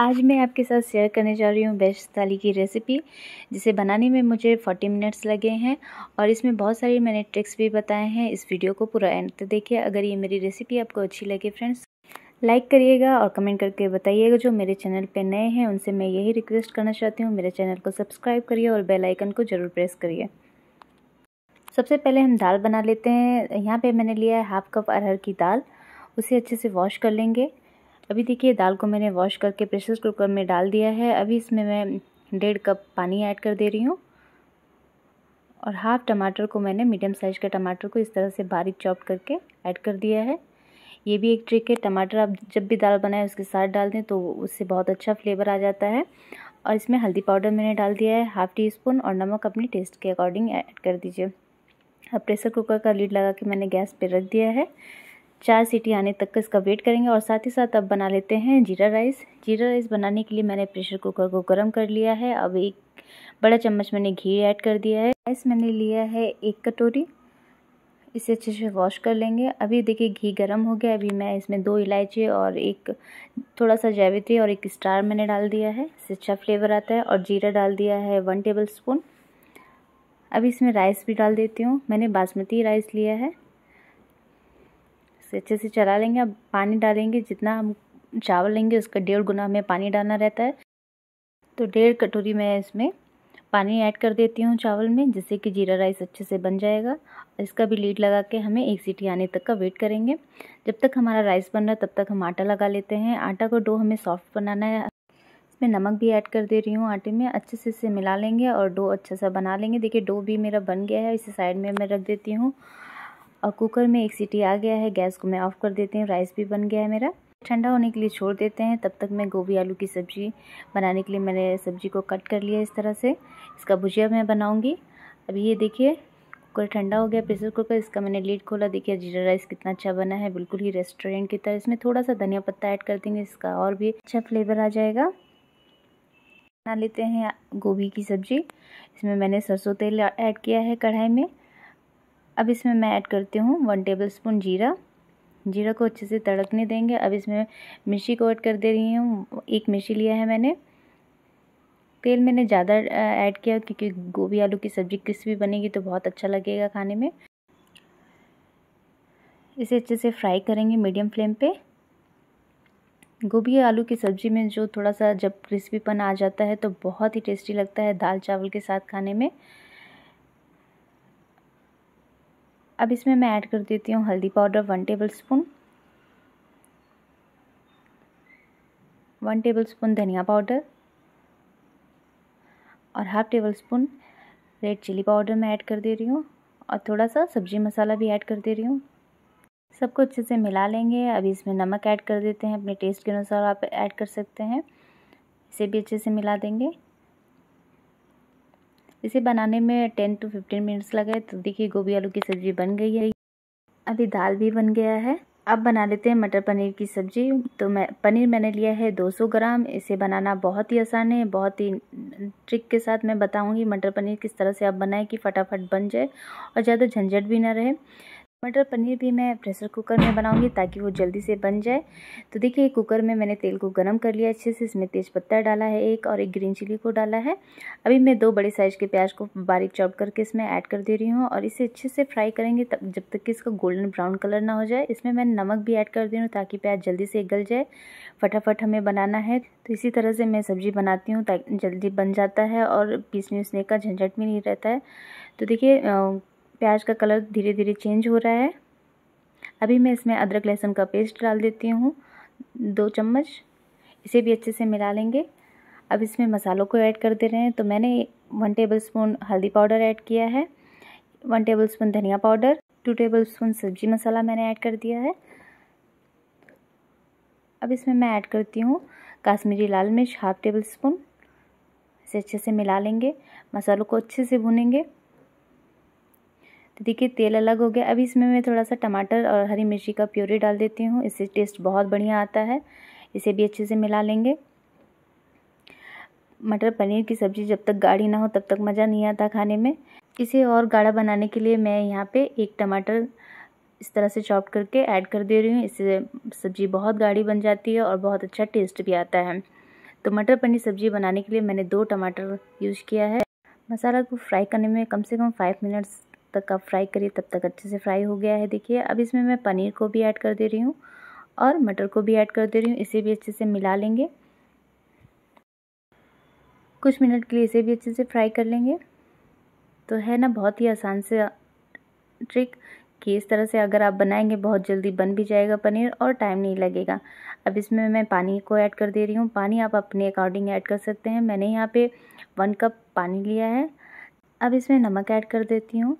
आज मैं आपके साथ शेयर करने जा रही हूँ बेस्ट थाली की रेसिपी जिसे बनाने में मुझे 40 मिनट्स लगे हैं और इसमें बहुत सारी मैंने ट्रिक्स भी बताए हैं इस वीडियो को पूरा एंड तक देखिए अगर ये मेरी रेसिपी आपको अच्छी लगे फ्रेंड्स लाइक करिएगा और कमेंट करके बताइएगा जो मेरे चैनल पे नए हैं उनसे मैं यही रिक्वेस्ट करना चाहती हूँ मेरे चैनल को सब्सक्राइब करिए और बेल आइकन को ज़रूर प्रेस करिए सबसे पहले हम दाल बना लेते हैं यहाँ पे मैंने लिया है हाफ़ कप अरहर की दाल उसे अच्छे से वॉश कर लेंगे अभी देखिए दाल को मैंने वॉश करके प्रेशर कुकर में डाल दिया है अभी इसमें मैं डेढ़ कप पानी ऐड कर दे रही हूँ और हाफ़ टमाटर को मैंने मीडियम साइज़ के टमाटर को इस तरह से बारीक चॉप करके ऐड कर दिया है ये भी एक ट्रिक है टमाटर आप जब भी दाल बनाएं उसके साथ डाल दें तो उससे बहुत अच्छा फ्लेवर आ जाता है और इसमें हल्दी पाउडर मैंने डाल दिया है हाफ़ टी स्पून और नमक अपने टेस्ट के अकॉर्डिंग ऐड कर दीजिए अब प्रेशर कुकर का लीड लगा के मैंने गैस पर रख दिया है चार सीटी आने तक का इसका वेट करेंगे और साथ ही साथ अब बना लेते हैं जीरा राइस जीरा राइस बनाने के लिए मैंने प्रेशर कुकर को गर्म कर लिया है अब एक बड़ा चम्मच मैंने घी ऐड कर दिया है राइस मैंने लिया है एक कटोरी इसे अच्छे से वॉश कर लेंगे अभी देखिए घी गर्म हो गया अभी मैं इसमें दो इलायची और एक थोड़ा सा जैवित्री और एक स्टार मैंने डाल दिया है इससे अच्छा फ्लेवर आता है और जीरा डाल दिया है वन टेबल स्पून अभी इसमें राइस भी डाल देती हूँ मैंने बासमती राइस लिया है से अच्छे से चला लेंगे अब पानी डालेंगे जितना हम चावल लेंगे उसका डेढ़ गुना हमें पानी डालना रहता है तो डेढ़ कटोरी मैं इसमें पानी ऐड कर देती हूँ चावल में जिससे कि जीरा राइस अच्छे से बन जाएगा इसका भी लीड लगा के हमें एक सीटी आने तक का वेट करेंगे जब तक हमारा राइस बन रहा है तब तक हम आटा लगा लेते हैं आटा को डो हमें सॉफ्ट बनाना है इसमें नमक भी ऐड कर दे रही हूँ आटे में अच्छे से इसे मिला लेंगे और डो अच्छा सा बना लेंगे देखिए डो भी मेरा बन गया है इसे साइड में मैं रख देती हूँ और कुकर में एक सीटी आ गया है गैस को मैं ऑफ़ कर देती हूँ राइस भी बन गया है मेरा ठंडा होने के लिए छोड़ देते हैं तब तक मैं गोभी आलू की सब्ज़ी बनाने के लिए मैंने सब्ज़ी को कट कर लिया इस तरह से इसका भुजिया मैं बनाऊँगी अभी ये देखिए कुकर ठंडा हो गया प्रेशर कुकर इसका मैंने लीड खोला देखिए जीरा राइस कितना अच्छा बना है बिल्कुल ही रेस्टोरेंट की तरह इसमें थोड़ा सा धनिया पत्ता ऐड कर देंगे इसका और भी अच्छा फ्लेवर आ जाएगा बना लेते हैं गोभी की सब्ज़ी इसमें मैंने सरसों तेल ऐड किया है कढ़ाई में अब इसमें मैं ऐड करती हूँ वन टेबल स्पून जीरा जीरा को अच्छे से तड़कने देंगे अब इसमें मिर्ची को ऐड कर दे रही हूँ एक मिर्ची लिया है मैंने तेल मैंने ज़्यादा ऐड किया क्योंकि गोभी आलू की सब्ज़ी क्रिस्पी बनेगी तो बहुत अच्छा लगेगा खाने में इसे अच्छे से फ्राई करेंगे मीडियम फ्लेम पे गोभी आलू की सब्ज़ी में जो थोड़ा सा जब क्रिस्पीपन आ जाता है तो बहुत ही टेस्टी लगता है दाल चावल के साथ खाने में अब इसमें मैं ऐड कर देती हूँ हल्दी powder one tablespoon one tablespoon धनिया पाउडर और half tablespoon red chilli powder मैं ऐड कर दे रही हूँ और थोड़ा सा सब्ज़ी मसाला भी ऐड कर दे रही हूँ सबको अच्छे से मिला लेंगे अभी इसमें नमक ऐड कर देते हैं अपने टेस्ट के अनुसार आप ऐड कर सकते हैं इसे भी अच्छे से मिला देंगे इसे बनाने में टेन टू फिफ्टीन मिनट्स लगे तो देखिए गोभी आलू की सब्ज़ी बन गई है अभी दाल भी बन गया है अब बना लेते हैं मटर पनीर की सब्ज़ी तो मैं पनीर मैंने लिया है 200 ग्राम इसे बनाना बहुत ही आसान है बहुत ही ट्रिक के साथ मैं बताऊंगी मटर पनीर किस तरह से आप बनाएं कि फटाफट बन जाए और ज़्यादा झंझट भी ना रहे मटर पनीर भी मैं प्रेशर कुकर में बनाऊंगी ताकि वो जल्दी से बन जाए तो देखिए कुकर में मैंने तेल को गर्म कर लिया अच्छे से इसमें तेज़पत्ता डाला है एक और एक ग्रीन चिली को डाला है अभी मैं दो बड़े साइज़ के प्याज को बारीक चॉप करके इसमें ऐड कर दे रही हूँ और इसे अच्छे से फ्राई करेंगे तब जब तक कि इसका गोल्डन ब्राउन कलर ना हो जाए इसमें मैं नमक भी ऐड कर दे रही हूँ ताकि प्याज जल्दी से गल जाए फटाफट हमें बनाना है तो इसी तरह से मैं सब्ज़ी बनाती हूँ ताकि जल्दी बन जाता है और पीसने उसने का झंझट भी नहीं रहता है तो देखिए प्याज का कलर धीरे धीरे चेंज हो रहा है अभी मैं इसमें अदरक लहसुन का पेस्ट डाल देती हूँ दो चम्मच इसे भी अच्छे से मिला लेंगे अब इसमें मसालों को ऐड कर दे रहे हैं तो मैंने वन टेबल स्पून हल्दी पाउडर ऐड किया है वन टेबल स्पून धनिया पाउडर टू टेबल स्पून सब्जी मसाला मैंने ऐड कर दिया है अब इसमें मैं ऐड करती हूँ काश्मीरी लाल मिर्च हाफ टेबल स्पून इसे अच्छे से मिला लेंगे मसालों को अच्छे से भुनेंगे देखिए तेल अलग हो गया अभी इसमें मैं थोड़ा सा टमाटर और हरी मिर्ची का प्योरी डाल देती हूँ इससे टेस्ट बहुत बढ़िया आता है इसे भी अच्छे से मिला लेंगे मटर पनीर की सब्ज़ी जब तक गाढ़ी ना हो तब तक मज़ा नहीं आता खाने में इसे और गाढ़ा बनाने के लिए मैं यहाँ पे एक टमाटर इस तरह से चॉप करके ऐड कर दे रही हूँ इससे सब्ज़ी बहुत गाढ़ी बन जाती है और बहुत अच्छा टेस्ट भी आता है तो मटर पनीर सब्ज़ी बनाने के लिए मैंने दो टमाटर यूज़ किया है मसाला को फ्राई करने में कम से कम फाइव मिनट्स तक आप फ्राई करिए तब तक अच्छे से फ्राई हो गया है देखिए अब इसमें मैं पनीर को भी ऐड कर दे रही हूँ और मटर को भी ऐड कर दे रही हूँ इसे भी अच्छे से मिला लेंगे कुछ मिनट के लिए इसे भी अच्छे से फ्राई कर लेंगे तो है ना बहुत ही आसान से ट्रिक कि इस तरह से अगर आप बनाएंगे बहुत जल्दी बन भी जाएगा पनीर और टाइम नहीं लगेगा अब इसमें मैं पानी को ऐड कर दे रही हूँ पानी आप अपने अकॉर्डिंग ऐड कर सकते हैं मैंने यहाँ पे वन कप पानी लिया है अब इसमें नमक ऐड कर देती हूँ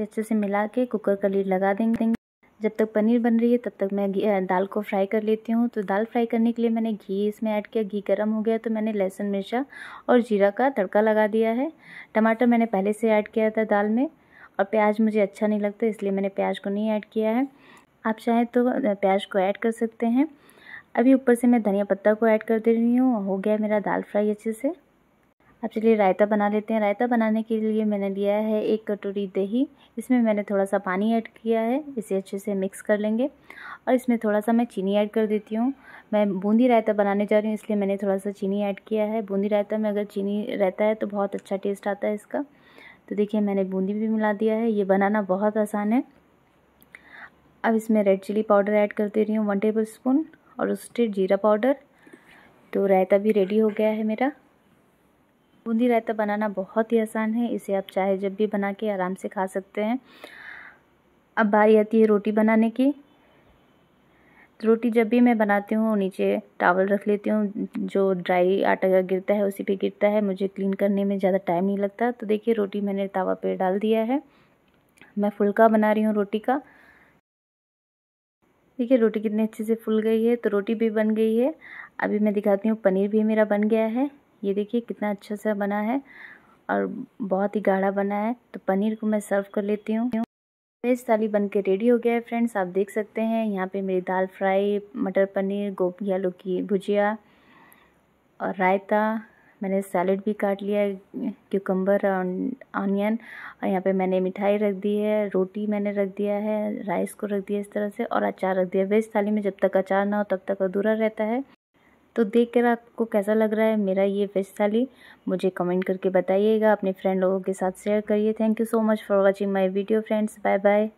इसे अच्छे से मिला के कुकर का लीड लगा देंगे जब तक पनीर बन रही है तब तक मैं दाल को फ्राई कर लेती हूँ तो दाल फ्राई करने के लिए मैंने घी इसमें ऐड किया घी गर्म हो गया तो मैंने लहसुन मिर्चा और जीरा का तड़का लगा दिया है टमाटर मैंने पहले से ऐड किया था दाल में और प्याज मुझे अच्छा नहीं लगता इसलिए मैंने प्याज को नहीं ऐड किया है आप चाहें तो प्याज को ऐड कर सकते हैं अभी ऊपर से मैं धनिया पत्ता को ऐड कर दे रही हूँ हो गया मेरा दाल फ्राई अच्छे से अब चलिए रायता बना लेते हैं रायता बनाने के लिए मैंने लिया है एक कटोरी दही इसमें मैंने थोड़ा सा पानी ऐड किया है इसे अच्छे से मिक्स कर लेंगे और इसमें थोड़ा सा मैं चीनी ऐड कर देती हूँ मैं बूंदी रायता बनाने जा रही हूँ इसलिए मैंने थोड़ा सा चीनी ऐड किया है बूंदी रायता में अगर चीनी रहता है तो बहुत अच्छा टेस्ट आता है इसका तो देखिए मैंने बूंदी भी मिला दिया है ये बनाना बहुत आसान है अब इसमें रेड चिली पाउडर ऐड कर दे रही हूँ वन टेबल स्पून और उस जीरा पाउडर तो रायता भी रेडी हो गया है मेरा बूंदी रायता बनाना बहुत ही आसान है इसे आप चाहे जब भी बना के आराम से खा सकते हैं अब बारी आती है रोटी बनाने की तो रोटी जब भी मैं बनाती हूँ नीचे टावल रख लेती हूँ जो ड्राई आटा गिरता है उसी पे गिरता है मुझे क्लीन करने में ज़्यादा टाइम नहीं लगता तो देखिए रोटी मैंने तावा पे डाल दिया है मैं फुलका बना रही हूँ रोटी का देखिए रोटी कितनी अच्छे से फूल गई है तो रोटी भी बन गई है अभी मैं दिखाती हूँ पनीर भी मेरा बन गया है ये देखिए कितना अच्छा सा बना है और बहुत ही गाढ़ा बना है तो पनीर को मैं सर्व कर लेती हूँ वेज थाली बन के रेडी हो गया है फ्रेंड्स आप देख सकते हैं यहाँ पे मेरी दाल फ्राई मटर पनीर गोभी आलू की भुजिया और रायता मैंने सैलड भी काट लिया है क्यूकम्बर ऑनियन और यहाँ पे मैंने मिठाई रख दी है रोटी मैंने रख दिया है राइस को रख दिया इस तरह से और अचार रख दिया वेज थाली में जब तक अचार ना हो तब तक अधूरा रहता है तो देख कर आपको कैसा लग रहा है मेरा ये फिश थाली मुझे कमेंट करके बताइएगा अपने फ्रेंड लोगों के साथ शेयर करिए thank you so much for watching my video friends bye bye